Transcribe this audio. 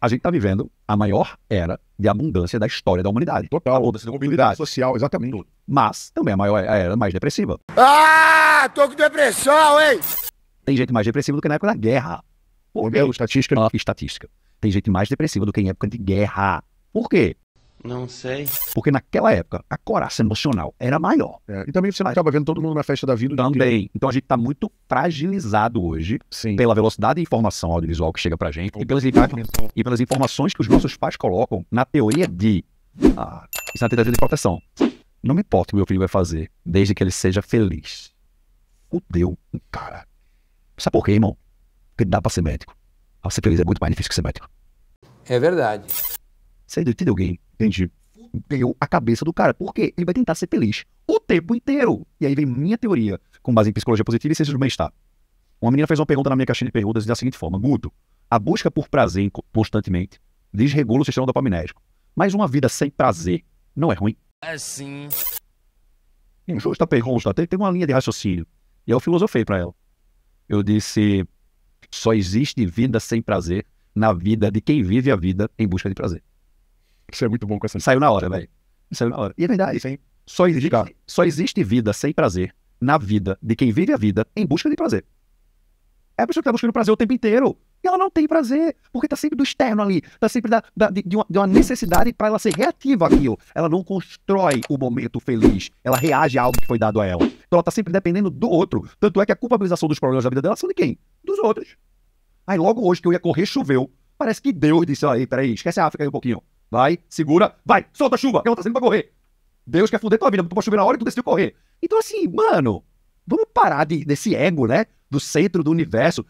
a gente está vivendo a maior era de abundância da história da humanidade. Total. Abundância da mobilidade social, exatamente. Tudo. Mas também é a maior é a era mais depressiva. Ah, tô com depressão, hein? Tem gente mais depressiva do que na época da guerra. Por quê? estatística. Ah, estatística. Tem gente mais depressiva do que em época de guerra. Por quê? Não sei. Porque naquela época, a coraça emocional era maior. É, e também você acaba vendo todo mundo na festa da vida. Também. Então a gente tá muito fragilizado hoje Sim. pela velocidade de informação audiovisual que chega pra gente e pelas, e pelas informações que os nossos pais colocam na teoria de. Ah, isso é uma tentativa de proteção. Não me importa o que meu filho vai fazer, desde que ele seja feliz. Fudeu, cara. Sabe por quê, irmão? Porque dá pra ser médico. Ao ser feliz é muito mais difícil que ser médico. É verdade. Você entendeu é alguém? Entendi. Deu a cabeça do cara. porque Ele vai tentar ser feliz o tempo inteiro. E aí vem minha teoria, com base em psicologia positiva e ciência do bem-estar. Uma menina fez uma pergunta na minha caixinha de perguntas da seguinte forma: Guto, a busca por prazer constantemente desregula o sistema dopaminérgico. Mas uma vida sem prazer não é ruim? É sim. Injusta pergunta. Tem, tem uma linha de raciocínio. E eu filosofei para ela. Eu disse: só existe vida sem prazer na vida de quem vive a vida em busca de prazer. Você é muito bom com essa. Saiu na hora, velho. Saiu na hora. E é verdade. Sim. Só existe, só existe vida sem prazer na vida de quem vive a vida em busca de prazer. É a pessoa que tá buscando prazer o tempo inteiro. E ela não tem prazer, porque tá sempre do externo ali, tá sempre da, da de, de, uma, de, uma, necessidade para ela ser reativa aquilo. Ela não constrói o momento feliz, ela reage a algo que foi dado a ela. Então ela tá sempre dependendo do outro. Tanto é que a culpabilização dos problemas da vida dela são de quem? Dos outros. Aí logo hoje que eu ia correr choveu, parece que Deus disse, aí, peraí, esquece a África aí um pouquinho. Vai, segura, vai, solta a chuva, que ela tá saindo pra correr. Deus quer foder tua vida, tu pode chover na hora e tu decidiu correr. Então, assim, mano, vamos parar de, desse ego, né? Do centro do universo.